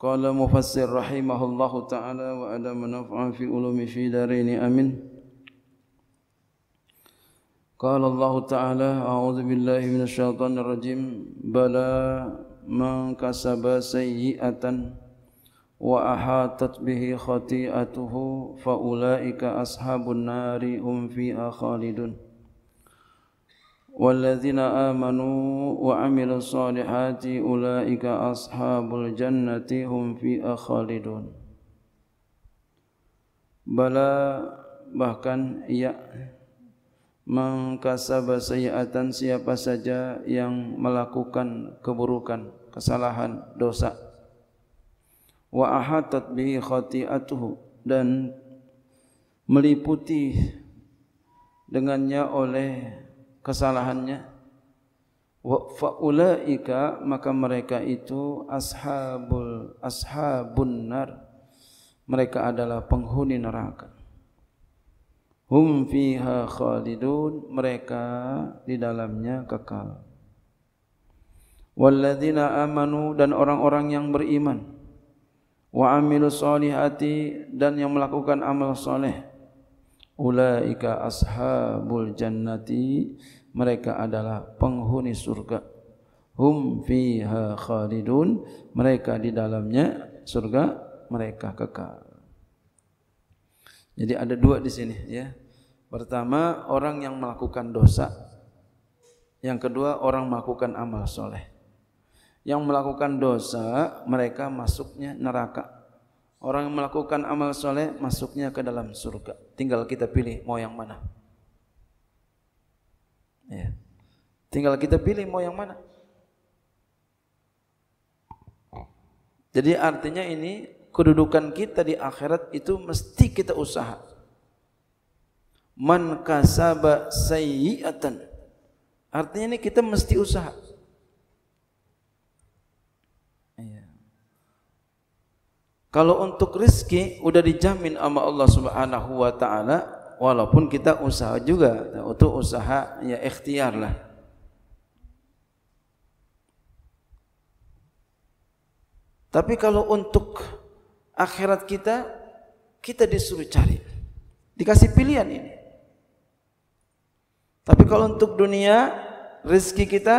قال مفسر رحمه الله تعالى وأدم نفعا في علوم في دارين أمين قال الله تعالى أعوذ بالله من الشيطان الرجيم بلى من كسب سيئة وأحاطت به خطيئته فأولئك أصحاب النار هم فيها خالدون والذين آمنوا وعملوا الصالحات أولئك أصحاب الجنة هم في خالدون بلى bahkan ya mengkasaba sayiatan siapa saja yang melakukan keburukan, kesalahan, dosa. Wa ahatat bi khati'atuhu dan meliputi dengannya oleh kesalahannya wa faulaika maka mereka itu ashabul ashabun nar mereka adalah penghuni neraka hum fiha khalidun mereka di dalamnya kekal walladzina amanu dan orang-orang yang beriman wa amilus solihati dan yang melakukan amal soleh ulaika ashabul jannati mereka adalah penghuni surga hum fiha khalidun mereka di dalamnya surga mereka kekal jadi ada dua di sini ya pertama orang yang melakukan dosa yang kedua orang melakukan amal soleh yang melakukan dosa mereka masuknya neraka Orang yang melakukan amal soleh masuknya ke dalam surga. Tinggal kita pilih mau yang mana. Ya. Tinggal kita pilih mau yang mana. Jadi artinya ini kedudukan kita di akhirat itu mesti kita usaha. Man kasaba sayyi'atan. Artinya ini kita mesti usaha. Iya. Kalau untuk rizki udah dijamin sama Allah Subhanahu wa taala, walaupun kita usaha juga untuk usaha ya ikhtiar lah tapi kalau untuk akhirat kita kita disuruh cari dikasih pilihan ini tapi kalau untuk dunia rezeki kita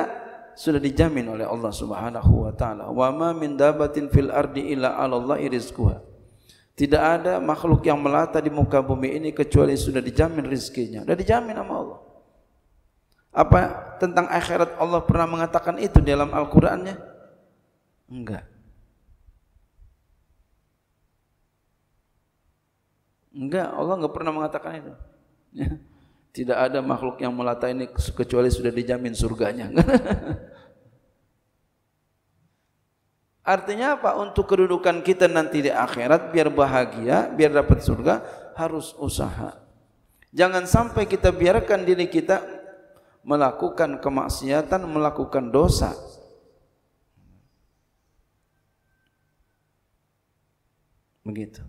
sudah dijamin oleh Allah Subhanahu wa taala wa ma min dabatin fil ardi illa 'ala Allah rizquha tidak ada makhluk yang melata di muka bumi ini kecuali sudah dijamin rizkinya. Sudah dijamin sama Allah. Apa tentang akhirat Allah pernah mengatakan itu dalam Al-Qur'annya? Enggak. Enggak, Allah enggak pernah mengatakan itu. Tidak ada makhluk yang melata ini kecuali sudah dijamin surganya. Artinya apa? Untuk kedudukan kita nanti di akhirat biar bahagia, biar dapat surga harus usaha. Jangan sampai kita biarkan diri kita melakukan kemaksiatan, melakukan dosa. Begitu.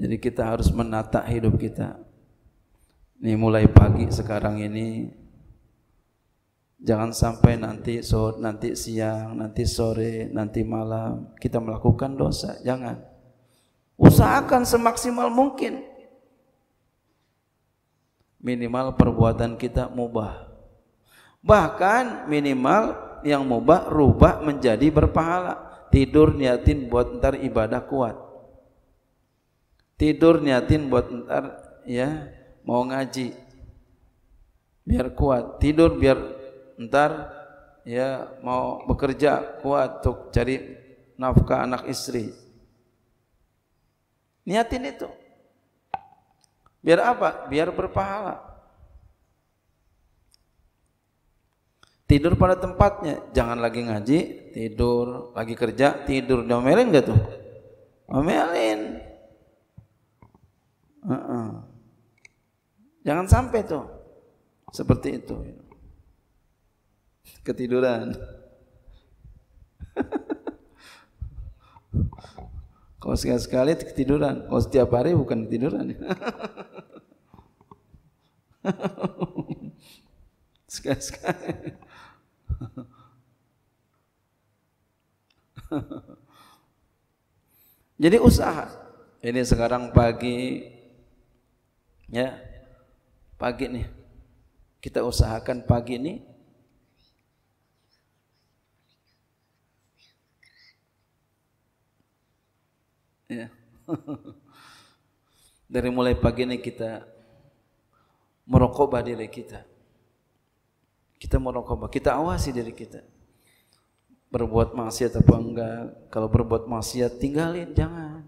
Jadi kita harus menata hidup kita. Ini mulai pagi sekarang ini Jangan sampai nanti sore, nanti siang, nanti sore, nanti malam kita melakukan dosa. Jangan. Usahakan semaksimal mungkin. Minimal perbuatan kita mubah. Bahkan minimal yang mubah rubah menjadi berpahala. Tidur niatin buat ntar ibadah kuat. Tidur niatin buat ntar ya mau ngaji biar kuat. Tidur biar ntar ya mau bekerja kuat untuk cari nafkah anak istri niatin itu biar apa biar berpahala tidur pada tempatnya jangan lagi ngaji tidur lagi kerja tidur diomelin gak tuh omelin uh -uh. jangan sampai tuh seperti itu Ketiduran. Kalau sekali-sekali ketiduran. Kalau setiap hari bukan ketiduran. sekali-sekali. Jadi usaha. Ini sekarang pagi ya. Pagi nih. Kita usahakan pagi ini Ya. Dari mulai pagi ini kita merokok diri kita. Kita merokok, kita awasi diri kita. Berbuat maksiat apa enggak? Kalau berbuat maksiat tinggalin, jangan.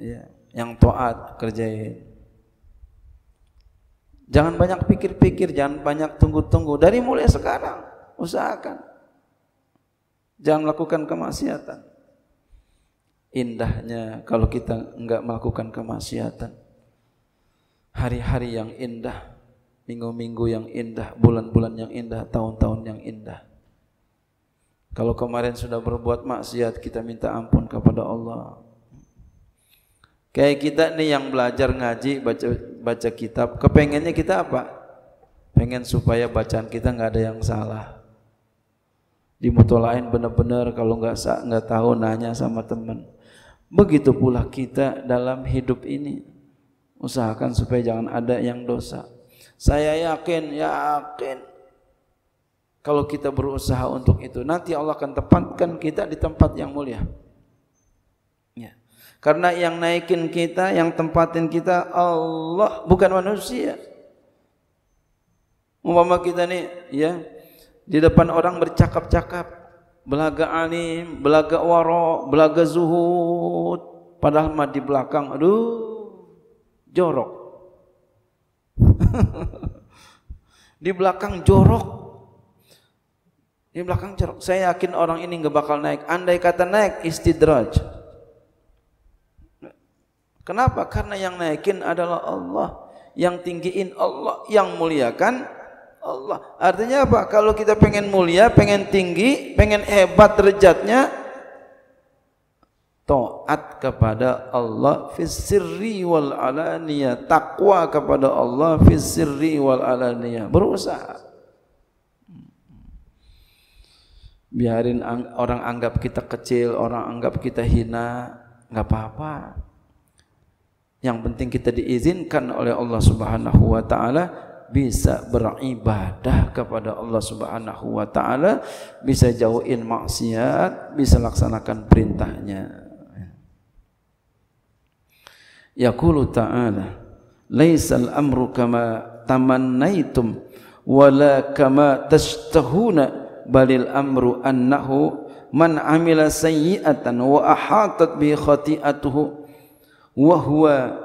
Ya, yang taat kerjain. Jangan banyak pikir-pikir, jangan banyak tunggu-tunggu. Dari mulai sekarang, usahakan. Jangan lakukan kemaksiatan indahnya kalau kita enggak melakukan kemaksiatan. Hari-hari yang indah, minggu-minggu yang indah, bulan-bulan yang indah, tahun-tahun yang indah. Kalau kemarin sudah berbuat maksiat, kita minta ampun kepada Allah. Kayak kita nih yang belajar ngaji, baca baca kitab, kepengennya kita apa? Pengen supaya bacaan kita nggak ada yang salah. Di lain benar-benar kalau nggak nggak tahu nanya sama teman. Begitu pula kita dalam hidup ini. Usahakan supaya jangan ada yang dosa. Saya yakin, yakin. Kalau kita berusaha untuk itu, nanti Allah akan tempatkan kita di tempat yang mulia. Ya. Karena yang naikin kita, yang tempatin kita Allah, bukan manusia. Umpama kita nih, ya, di depan orang bercakap-cakap, belaga alim, belaga waro, belaga zuhud. Padahal mah di belakang, aduh, jorok. di belakang jorok. Di belakang jorok. Saya yakin orang ini nggak bakal naik. Andai kata naik, istidraj. Kenapa? Karena yang naikin adalah Allah. Yang tinggiin Allah. Yang muliakan Allah. Artinya apa? Kalau kita pengen mulia, pengen tinggi, pengen hebat derajatnya, taat kepada Allah fi sirri wal alaniyah, takwa kepada Allah fi sirri wal alaniyah. Berusaha. Biarin orang anggap kita kecil, orang anggap kita hina, nggak apa-apa. Yang penting kita diizinkan oleh Allah Subhanahu wa taala bisa beribadah kepada Allah Subhanahu wa taala, bisa jauhin maksiat, bisa laksanakan perintahnya. Yaqulu ta'ala, "Laisal amru kama tamannaitum wala kama tashtahuna balil amru annahu man amila sayyi'atan wa ahatat bi khati'atuhu wa huwa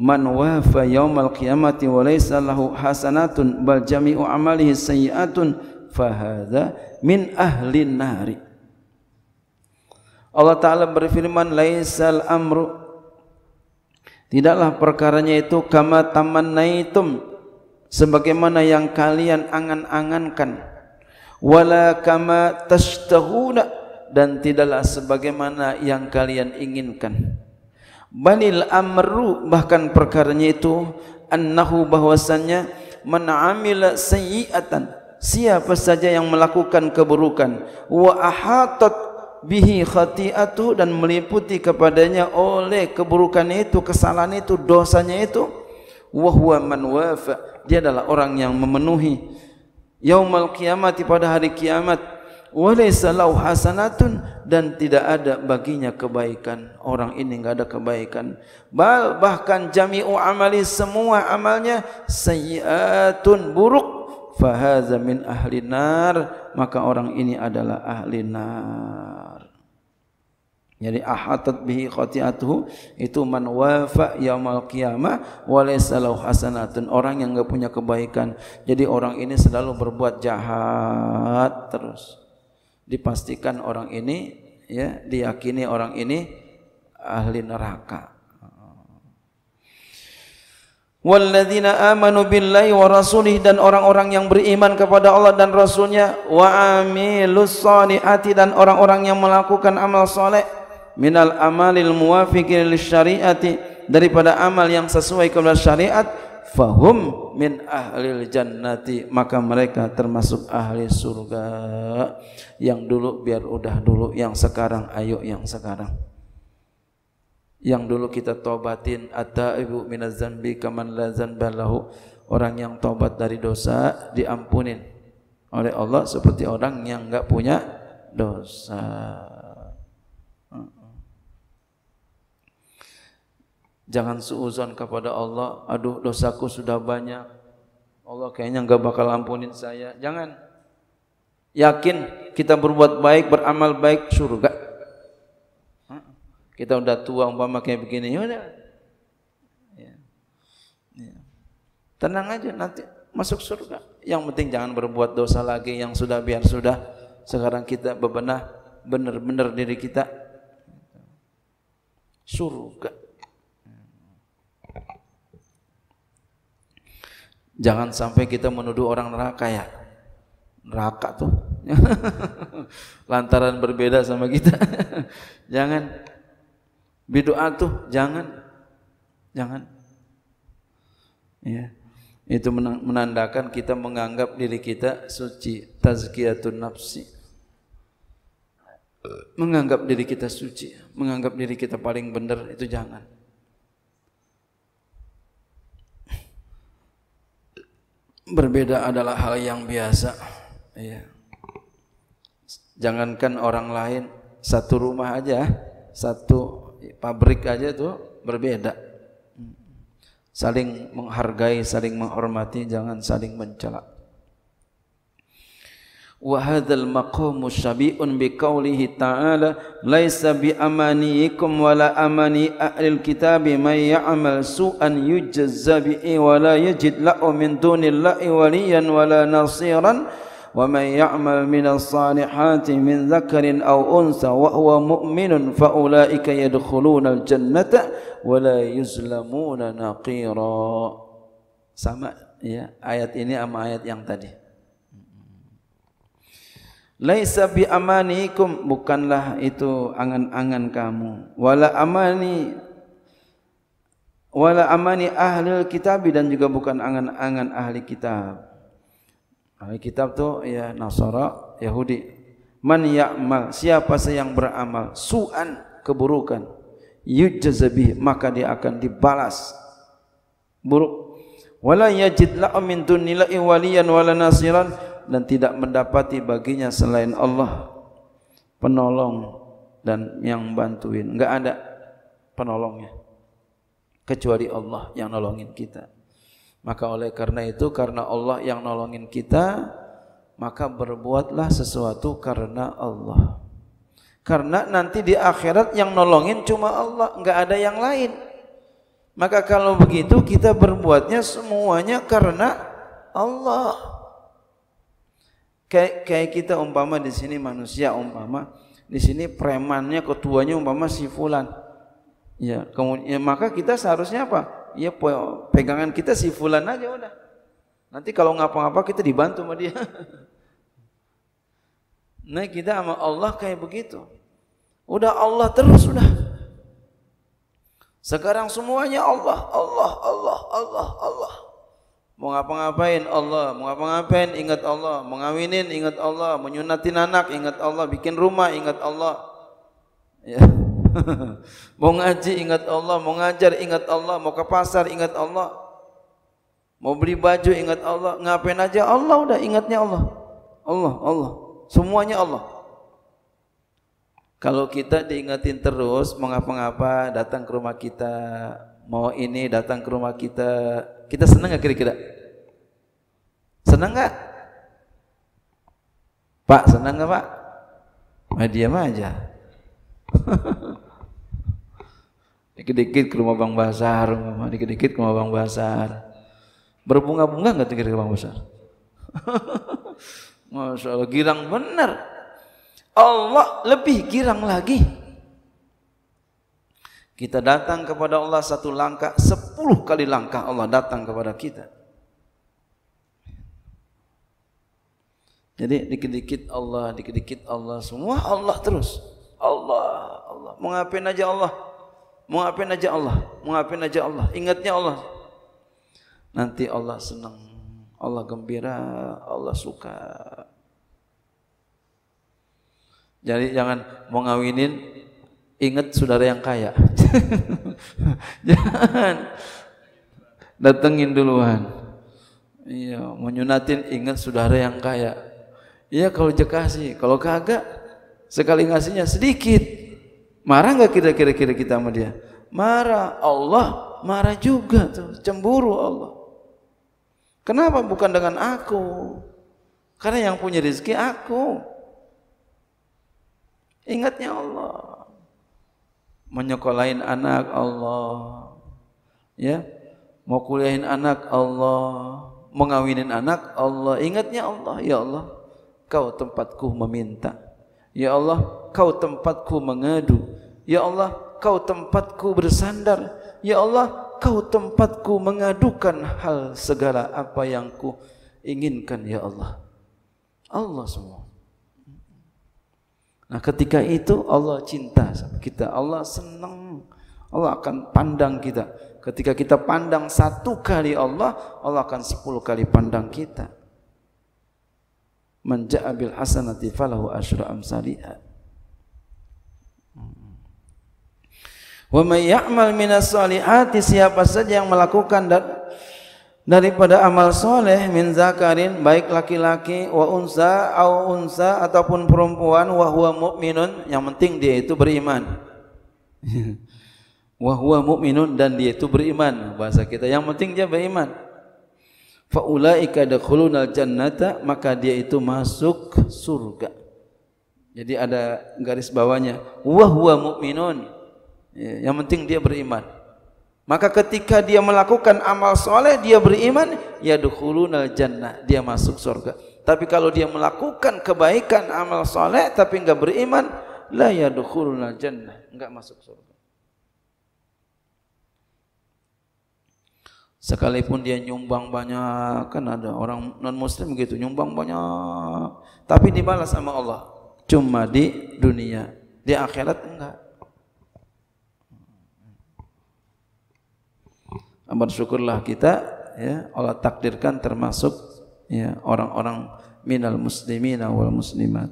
man wafa yaumal qiyamati wa laysa lahu hasanatun bal jami'u amalihi sayyi'atun fahadha min ahli nari Allah Ta'ala berfirman laisal amru tidaklah perkaranya itu kama tamannaitum sebagaimana yang kalian angan-angankan wala kama tashtahuna dan tidaklah sebagaimana yang kalian inginkan Balil amru bahkan perkaranya itu annahu bahwasannya man amila sayyi'atan siapa saja yang melakukan keburukan wa ahatat bihi khati'atu dan meliputi kepadanya oleh keburukan itu kesalahan itu dosanya itu wa huwa man wafa dia adalah orang yang memenuhi yaumal kiamat pada hari kiamat walaysa hasanatun dan tidak ada baginya kebaikan orang ini enggak ada kebaikan bal bahkan jami'u amali semua amalnya syiatun buruk fahaza min ahli nar maka orang ini adalah ahli nar jadi ahatat bihi khati'atuhu itu man ya yaumal qiyamah hasanatun orang yang enggak punya kebaikan jadi orang ini selalu berbuat jahat terus dipastikan orang ini ya diyakini orang ini ahli neraka. Walladzina amanu billahi wa rasulih dan orang-orang yang beriman kepada Allah dan Rasulnya wa amilus solihati dan orang-orang yang melakukan amal soleh minal amalil muwafiqin syariati daripada amal yang sesuai kepada syariat fahum min ahlil jannati maka mereka termasuk ahli surga yang dulu biar udah dulu yang sekarang ayo yang sekarang yang dulu kita tobatin ada ibu minaz zanbi kaman la zanba orang yang tobat dari dosa diampunin oleh Allah seperti orang yang enggak punya dosa Jangan suuzon kepada Allah, aduh dosaku sudah banyak. Allah kayaknya enggak bakal ampunin saya. Jangan. Yakin kita berbuat baik, beramal baik surga. Kita udah tua umpama kayak begini, ya udah. Ya. ya. Tenang aja nanti masuk surga. Yang penting jangan berbuat dosa lagi yang sudah biar sudah. Sekarang kita bebenah benar-benar diri kita surga. Jangan sampai kita menuduh orang neraka ya. Neraka tuh. Lantaran berbeda sama kita. jangan. Bidu'a tuh, jangan. Jangan. Ya. Itu menandakan kita menganggap diri kita suci. Tazkiyatun nafsi. Menganggap diri kita suci. Menganggap diri kita paling benar, itu jangan. berbeda adalah hal yang biasa. Ya. Jangankan orang lain, satu rumah aja, satu pabrik aja itu berbeda. Saling menghargai, saling menghormati, jangan saling mencelak وهذا المقام شبيء بقوله تعالى ليس بأمانيكم ولا أماني أهل الكتاب من يعمل سوءا يجز به ولا يجد له من دون الله وليا ولا نصيرا ومن يعمل من الصالحات من ذكر أو أنثى وهو مؤمن فأولئك يدخلون الجنة ولا يزلمون نقيرا سمع ya ayat ini sama ayat yang tadi Laisa bi amanikum bukanlah itu angan-angan kamu. Wala amani wala amani ahli kitab dan juga bukan angan-angan ahli kitab. Ahli kitab tu ya Nasara, Yahudi. Man ya'mal, siapa saja yang beramal su'an keburukan, yujazabi maka dia akan dibalas buruk. Wala yajid la'um min dunillahi waliyan wala nasiran. dan tidak mendapati baginya selain Allah penolong dan yang bantuin. Enggak ada penolongnya kecuali Allah yang nolongin kita. Maka oleh karena itu karena Allah yang nolongin kita maka berbuatlah sesuatu karena Allah. Karena nanti di akhirat yang nolongin cuma Allah, enggak ada yang lain. Maka kalau begitu kita berbuatnya semuanya karena Allah. Kayak, kayak kita umpama di sini manusia umpama di sini premannya ketuanya umpama si fulan. Ya, kemudian ya, maka kita seharusnya apa? Ya pegangan kita si fulan aja udah. Nanti kalau ngapa-ngapa kita dibantu sama dia. nah, kita sama Allah kayak begitu. Udah Allah terus udah. Sekarang semuanya Allah, Allah, Allah, Allah, Allah. Mau ngapa-ngapain Allah, mau ngapa-ngapain ingat Allah, mengawinin ingat Allah, menyunatin anak ingat Allah, bikin rumah ingat Allah. Ya. mau ngaji ingat Allah, mau ngajar ingat Allah, mau ke pasar ingat Allah. Mau beli baju ingat Allah, ngapain aja Allah udah ingatnya Allah. Allah, Allah. Semuanya Allah. Kalau kita diingatin terus mau ngapain ngapa datang ke rumah kita, mau ini datang ke rumah kita, kita senang gak kira-kira? Senang gak? Pak, senang gak Pak? Nah, diam aja. dikit-dikit ke rumah Bang Basar, dikit-dikit ke rumah Bang Basar. Berbunga-bunga gak tuh kira-kira Bang Basar? Masya Allah, girang benar. Allah lebih girang lagi kita datang kepada Allah satu langkah, sepuluh kali langkah Allah datang kepada kita. Jadi dikit-dikit Allah, dikit-dikit Allah, semua Allah terus. Allah, Allah. Mau aja Allah. Mau aja Allah. Mau aja Allah. Ingatnya Allah. Nanti Allah senang. Allah gembira. Allah suka. Jadi jangan mengawinin. ingat saudara yang kaya. Jangan. Datengin duluan. Iya, menyunatin ingat saudara yang kaya. Iya kalau jekasi, kalau kagak sekali ngasihnya sedikit. Marah nggak kira-kira kira kita sama dia? Marah Allah, marah juga tuh, cemburu Allah. Kenapa bukan dengan aku? Karena yang punya rezeki aku. Ingatnya Allah menyekolahin anak Allah ya mau kuliahin anak Allah mengawinin anak Allah ingatnya Allah ya Allah kau tempatku meminta ya Allah kau tempatku mengadu ya Allah kau tempatku bersandar ya Allah kau tempatku mengadukan hal segala apa yang ku inginkan ya Allah Allah semua Nah, ketika itu Allah cinta sama kita, Allah senang, Allah akan pandang kita. Ketika kita pandang satu kali Allah, Allah akan sepuluh kali pandang kita. Menja'abil hasanati falahu asyra amsaliha. Wa may ya'mal minas solihati siapa saja yang melakukan dan daripada amal soleh min zakarin baik laki-laki wa unsa au unsa ataupun perempuan wa huwa mu'minun yang penting dia itu beriman wa huwa mu'minun dan dia itu beriman bahasa kita yang penting dia beriman fa ulaika dakhulunal jannata maka dia itu masuk surga jadi ada garis bawahnya wa huwa mu'minun ya, yang penting dia beriman maka ketika dia melakukan amal soleh, dia beriman, ya dukhulunal jannah, dia masuk surga. Tapi kalau dia melakukan kebaikan amal soleh, tapi enggak beriman, la ya dukhulunal jannah, enggak masuk surga. Sekalipun dia nyumbang banyak, kan ada orang non muslim gitu, nyumbang banyak, tapi dibalas sama Allah. Cuma di dunia, di akhirat enggak. bersyukurlah kita ya Allah takdirkan termasuk ya orang-orang minal muslimina wal muslimat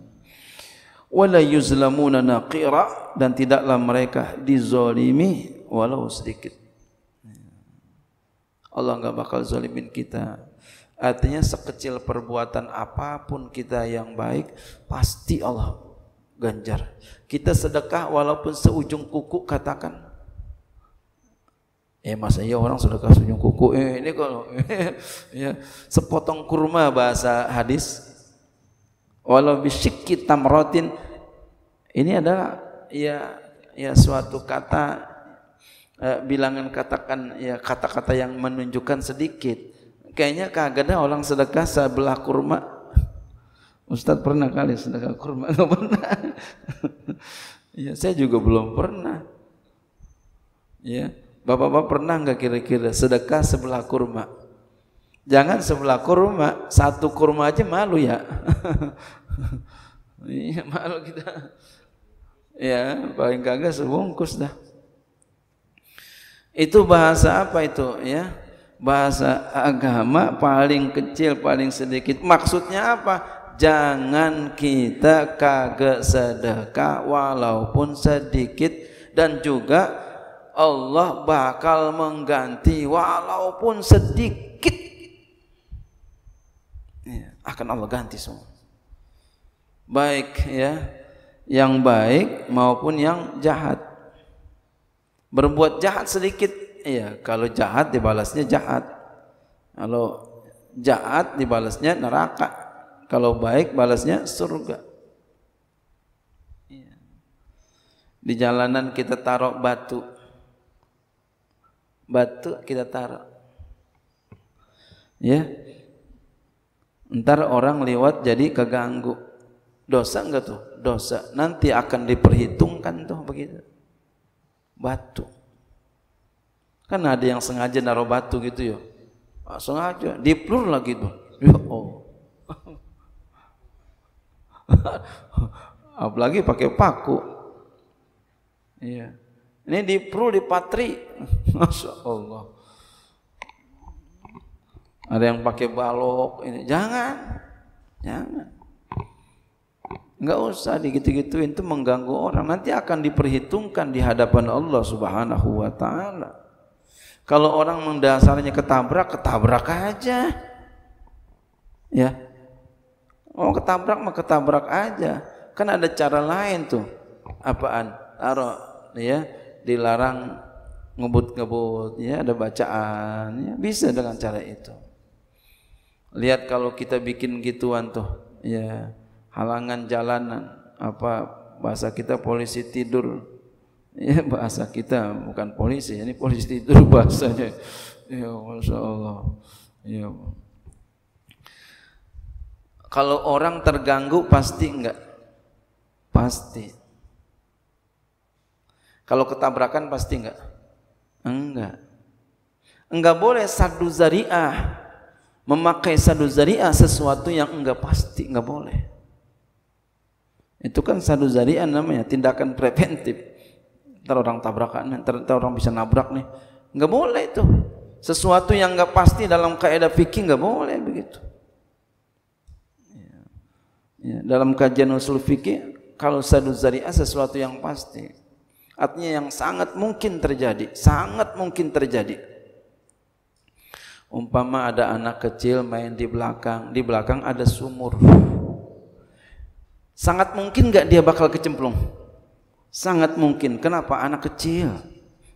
wala yuzlamuna naqira dan tidaklah mereka dizalimi walau sedikit Allah enggak bakal zalimin kita artinya sekecil perbuatan apapun kita yang baik pasti Allah ganjar kita sedekah walaupun seujung kuku katakan Ya masa iya orang sudah kasih kuku, eh, ini kalau ya sepotong kurma bahasa hadis. Walau kita tamrotin ini adalah ya ya suatu kata eh, bilangan katakan ya kata-kata yang menunjukkan sedikit. Kayaknya kagak ada orang sedekah sebelah kurma. Ustadz pernah kali sedekah kurma? Enggak pernah. ya saya juga belum pernah. Ya. Bapak-bapak pernah nggak kira-kira sedekah sebelah kurma? Jangan sebelah kurma, satu kurma aja malu ya. Iya malu kita. Ya paling kagak sebungkus dah. Itu bahasa apa itu ya? Bahasa agama paling kecil paling sedikit. Maksudnya apa? Jangan kita kagak sedekah walaupun sedikit dan juga Allah bakal mengganti walaupun sedikit ya, akan Allah ganti semua baik ya yang baik maupun yang jahat berbuat jahat sedikit ya kalau jahat dibalasnya jahat kalau jahat dibalasnya neraka kalau baik balasnya surga iya. di jalanan kita taruh batu batu kita taruh. Ya. Ntar orang lewat jadi keganggu. Dosa enggak tuh? Dosa. Nanti akan diperhitungkan tuh begitu. Batu. Kan ada yang sengaja naruh batu gitu ya. Ah, sengaja diplur lagi tuh. Ya oh. Apalagi pakai paku. Iya. Yeah. Ini di perlu di Patri. Masya Allah. Ada yang pakai balok ini. Jangan. Jangan. Enggak usah digitu gitu itu mengganggu orang. Nanti akan diperhitungkan di hadapan Allah Subhanahu wa taala. Kalau orang mendasarnya ketabrak, ketabrak aja. Ya. oh, ketabrak mah ketabrak aja. Kan ada cara lain tuh. Apaan? Taruh ya dilarang ngebut-ngebut ya ada bacaan ya bisa dengan cara itu lihat kalau kita bikin gituan tuh ya halangan jalanan apa bahasa kita polisi tidur ya bahasa kita bukan polisi ini polisi tidur bahasanya ya masya Allah ya kalau orang terganggu pasti enggak pasti kalau ketabrakan pasti enggak? Enggak. Enggak boleh sadu zariah. Memakai sadu zariah sesuatu yang enggak pasti, enggak boleh. Itu kan sadu zariah namanya, tindakan preventif. Ntar orang tabrakan, ntar, ntar orang bisa nabrak nih. Enggak boleh itu. Sesuatu yang enggak pasti dalam kaidah fikih enggak boleh begitu. Ya. ya. Dalam kajian usul fikih, kalau sadu zariah sesuatu yang pasti. Artinya yang sangat mungkin terjadi, sangat mungkin terjadi. Umpama ada anak kecil main di belakang, di belakang ada sumur. Sangat mungkin nggak dia bakal kecemplung? Sangat mungkin. Kenapa? Anak kecil.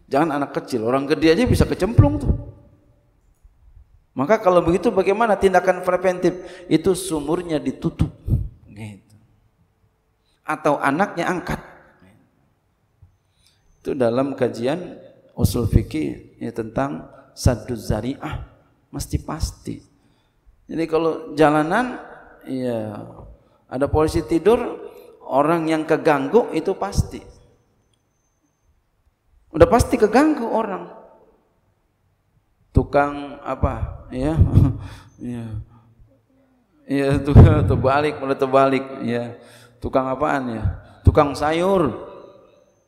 Jangan anak kecil, orang gede aja bisa kecemplung tuh. Maka kalau begitu bagaimana tindakan preventif? Itu sumurnya ditutup. Gitu. Atau anaknya angkat. Itu dalam kajian usul fikih ya, tentang sadu zariah mesti pasti. Jadi kalau jalanan ya ada polisi tidur orang yang keganggu itu pasti. Udah pasti keganggu orang. Tukang apa ya? ya. Ya tuh terbalik, mulai terbalik ya. Tukang apaan ya? Tukang sayur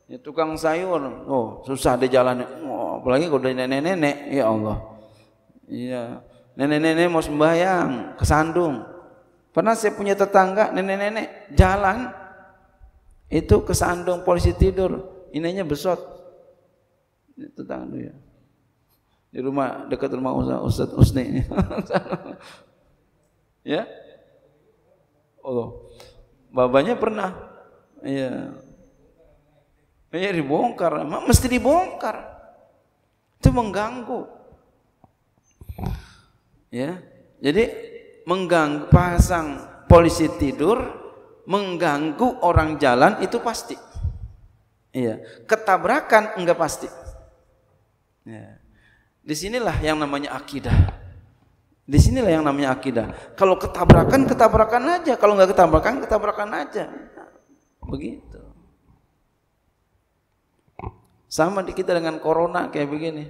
Ya, tukang sayur, oh susah di jalan. Oh, apalagi kalau dari nenek-nenek, ya Allah. Iya, nenek-nenek mau sembahyang, kesandung. Pernah saya punya tetangga nenek-nenek jalan itu kesandung polisi tidur, ininya besot. Tetangga ya. Di rumah dekat rumah Ustaz Ustaz Usni. ya. Allah. Babanya pernah. Iya Ya dibongkar, mesti dibongkar. Itu mengganggu. Ya. Jadi mengganggu pasang polisi tidur mengganggu orang jalan itu pasti. Iya, ketabrakan enggak pasti. Ya. Disinilah yang namanya akidah. Disinilah yang namanya akidah. Kalau ketabrakan, ketabrakan aja. Kalau enggak ketabrakan, ketabrakan aja. Begitu. Sama di kita dengan corona kayak begini.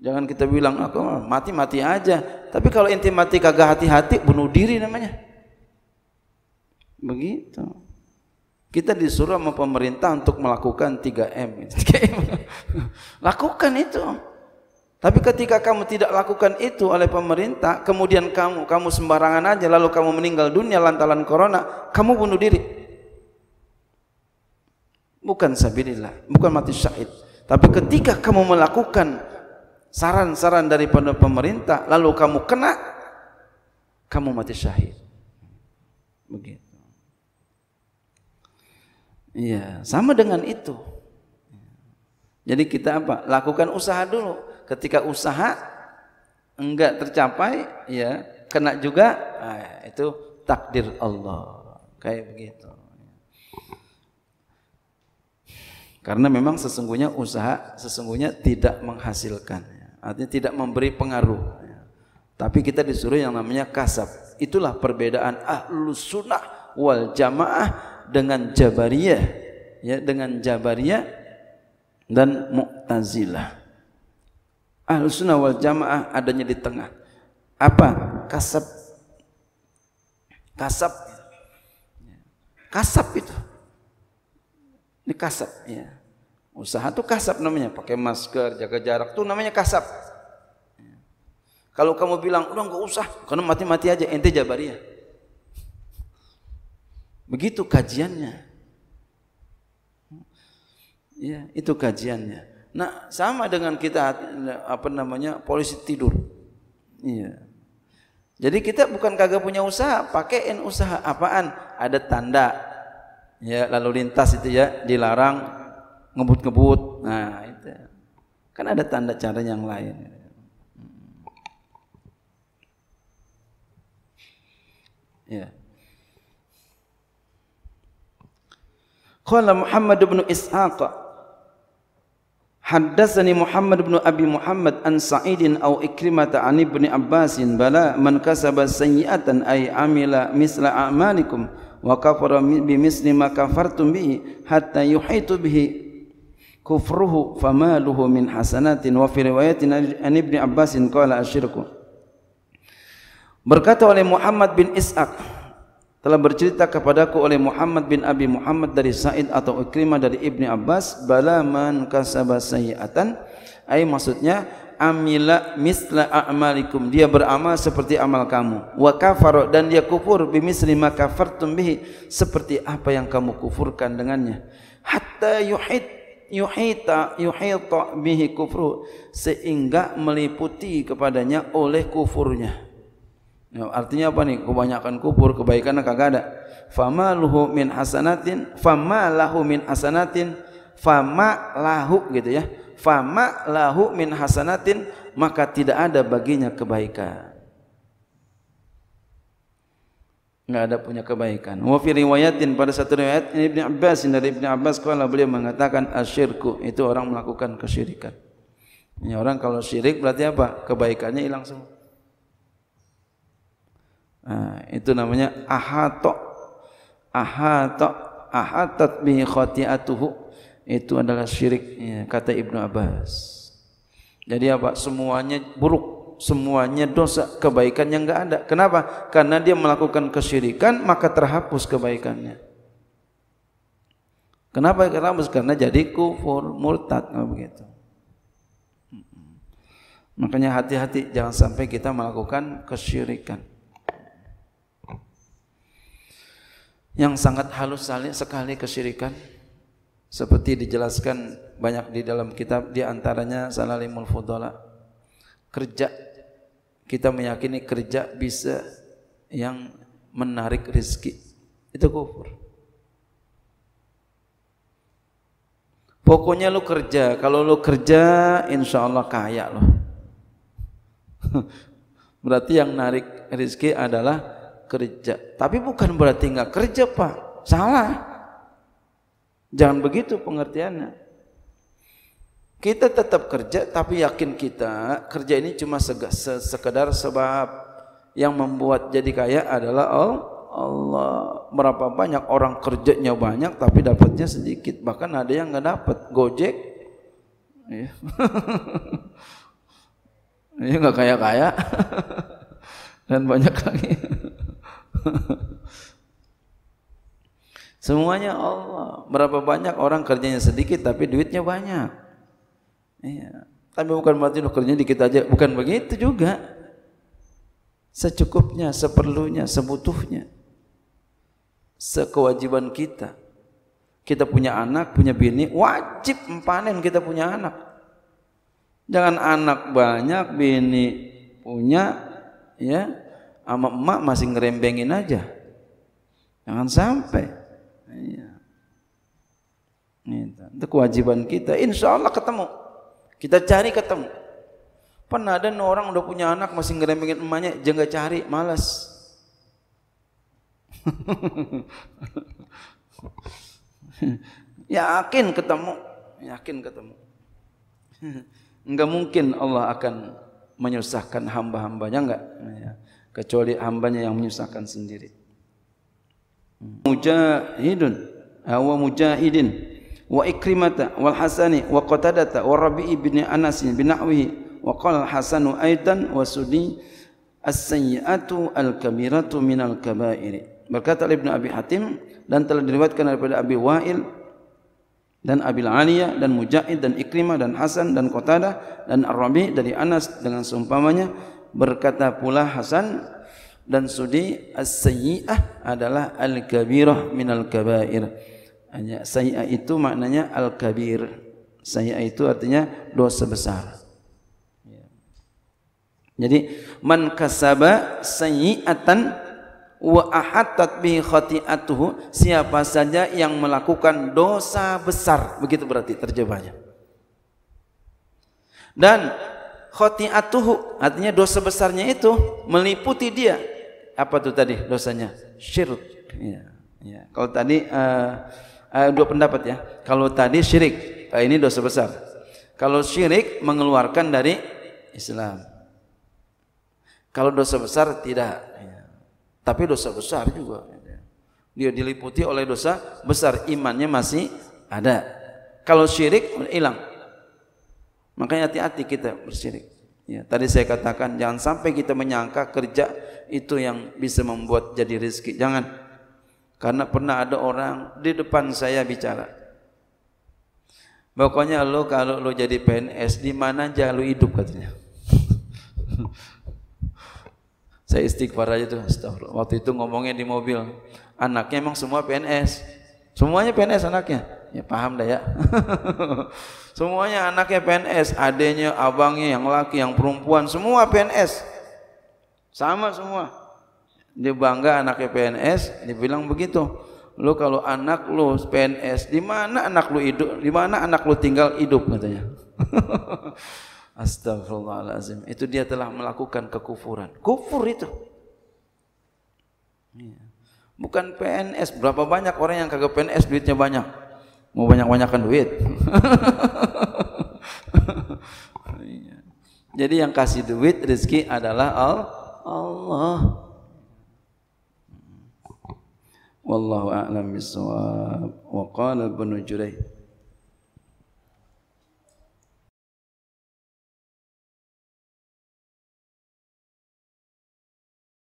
Jangan kita bilang aku mati-mati aja. Tapi kalau inti mati kagak hati-hati bunuh diri namanya. Begitu. Kita disuruh sama pemerintah untuk melakukan 3M. Gitu. Lakukan itu. Tapi ketika kamu tidak lakukan itu oleh pemerintah, kemudian kamu kamu sembarangan aja lalu kamu meninggal dunia lantaran corona, kamu bunuh diri bukan sabilillah, bukan mati syahid. Tapi ketika kamu melakukan saran-saran daripada pemerintah, lalu kamu kena, kamu mati syahid. Begitu. Iya, sama dengan itu. Jadi kita apa? Lakukan usaha dulu. Ketika usaha enggak tercapai, ya kena juga, nah, itu takdir Allah. Kayak begitu. Karena memang sesungguhnya usaha sesungguhnya tidak menghasilkan. Ya. Artinya tidak memberi pengaruh. Ya. Tapi kita disuruh yang namanya kasab. Itulah perbedaan ahlus sunnah wal jamaah dengan jabariyah. Ya, dengan jabariyah dan mu'tazilah. Ahlus sunnah wal jamaah adanya di tengah. Apa? Kasab. Kasab. Kasab itu ini kasab ya. Usaha tuh kasab namanya, pakai masker, jaga jarak tuh namanya kasab. Ya. Kalau kamu bilang, udah nggak usah, karena mati-mati aja, ente jabariyah. Begitu kajiannya. Ya, itu kajiannya. Nah, sama dengan kita apa namanya polisi tidur. Iya. Jadi kita bukan kagak punya usaha, pakaiin usaha apaan? Ada tanda, ya lalu lintas itu ya dilarang ngebut-ngebut nah itu kan ada tanda cara yang lain ya qala Muhammad bin Ishaq Haddatsani Muhammad bin Abi Muhammad an Sa'idin au Ikrimah an Ibni Abbasin bala man kasaba sayyi'atan ay amila misla a'malikum wa kafara misli ma kafartum bihi hatta yuhitu bihi kufruhu famaluhu min hasanatin wa fi riwayatin an ibni abbasin qala asyirku berkata oleh Muhammad bin Ishaq telah bercerita kepadaku oleh Muhammad bin Abi Muhammad dari Said atau Ikrimah dari Ibni Abbas balaman kasaba sayi'atan ai maksudnya amila misla a'malikum dia beramal seperti amal kamu wa kafara dan dia kufur bimisli ma kafartum bihi seperti apa yang kamu kufurkan dengannya hatta yuhit yuhita yuhita bihi kufru sehingga meliputi kepadanya oleh kufurnya ya, artinya apa nih kebanyakan kufur kebaikan kagak ada Fama luhu min hasanatin fama famalahu min hasanatin fama lahu gitu ya fama lahu min hasanatin maka tidak ada baginya kebaikan nggak ada punya kebaikan. Wa fi riwayatin pada satu riwayat ini Ibnu Abbas dari Ibnu Abbas kalau beliau mengatakan asyirku itu orang melakukan kesyirikan. Ini orang kalau syirik berarti apa? Kebaikannya hilang semua. Nah, itu namanya ahato ahato ahatat bihi khati'atuhu itu adalah syirik ya, kata Ibnu Abbas. Jadi apa? Semuanya buruk, semuanya dosa, kebaikan yang enggak ada. Kenapa? Karena dia melakukan kesyirikan maka terhapus kebaikannya. Kenapa terhapus? Karena jadi kufur, murtad begitu. Hmm. Makanya hati-hati jangan sampai kita melakukan kesyirikan. Yang sangat halus sekali kesyirikan seperti dijelaskan banyak di dalam kitab di antaranya Salalimul Fudala. Kerja kita meyakini kerja bisa yang menarik rizki. Itu kufur. Pokoknya lu kerja. Kalau lu kerja, insya Allah kaya lo. berarti yang narik rizki adalah kerja. Tapi bukan berarti nggak kerja pak. Salah. Jangan begitu pengertiannya. Kita tetap kerja tapi yakin kita kerja ini cuma sekedar sebab yang membuat jadi kaya adalah Allah. Berapa banyak orang kerjanya banyak tapi dapatnya sedikit. Bahkan ada yang nggak dapat Gojek. Ini iya. iya, nggak kaya-kaya dan banyak lagi. Semuanya Allah. Berapa banyak orang kerjanya sedikit tapi duitnya banyak. Iya. Tapi bukan berarti lo kerjanya dikit aja. Bukan begitu juga. Secukupnya, seperlunya, sebutuhnya. Sekewajiban kita. Kita punya anak, punya bini, wajib panen kita punya anak. Jangan anak banyak, bini punya, ya, sama emak masih ngerembengin aja. Jangan sampai. Itu kewajiban kita. Insya Allah ketemu. Kita cari ketemu. Pernah ada orang udah punya anak masih ngeremengin emaknya, jangan cari, malas. yakin ketemu, yakin ketemu. Enggak mungkin Allah akan menyusahkan hamba-hambanya enggak? Iya. Kecuali hambanya yang menyusahkan sendiri. Hmm. Mujahidun, awa mujahidin wa Ikrimata wal Hasani wa Qatadata wa Rabi'i bin Anas bin Nahwihi wa qala Hasanu aitan wa Sudi as-sayyi'atu al-kabiratu al kaba'ir Berkata ibnu Abi Hatim dan telah diriwayatkan daripada Abi Wa'il dan Abil aliya dan Mujahid dan Ikrimah dan Hasan dan Qatadah dan Ar-Rabi dari Anas dengan seumpamanya berkata pula Hasan dan Sudi as-sayyi'ah adalah al-kabirah al kaba'ir. Hanya sayyi'ah itu maknanya al-kabir. Sayyi'ah itu artinya dosa besar. Ya. Jadi man kasaba sayyi'atan wa ahattat bi khati'atuhu siapa saja yang melakukan dosa besar begitu berarti terjemahnya. Dan khati'atuhu artinya dosa besarnya itu meliputi dia. Apa tuh tadi dosanya? Syirik. Ya. ya. Kalau tadi uh, uh, dua pendapat ya. Kalau tadi syirik, uh, ini dosa besar. Kalau syirik mengeluarkan dari Islam. Kalau dosa besar tidak. Ya. Tapi dosa besar juga. Ya. Dia diliputi oleh dosa besar, imannya masih ada. Kalau syirik hilang. Makanya hati-hati kita bersyirik. Ya, tadi saya katakan jangan sampai kita menyangka kerja itu yang bisa membuat jadi rezeki. Jangan. Karena pernah ada orang di depan saya bicara. Pokoknya lo kalau lo jadi PNS di mana aja lo hidup katanya. saya istighfar aja tuh. Astagfirullah. Waktu itu ngomongnya di mobil. Anaknya emang semua PNS. Semuanya PNS anaknya. Ya paham dah ya. semuanya anaknya PNS, adanya, abangnya, yang laki, yang perempuan, semua PNS. Sama semua. Dia bangga anaknya PNS, dia bilang begitu. Lu kalau anak lu PNS, di mana anak lu hidup? Di mana anak lu tinggal hidup katanya. Astagfirullahalazim. Itu dia telah melakukan kekufuran. Kufur itu. Iya. Bukan PNS, berapa banyak orang yang kagak PNS duitnya banyak. Mau banyak banyakkan duit. Iya. Jadi yang kasih duit rezeki adalah Allah. والله أعلم بالصواب وقال ابن جريج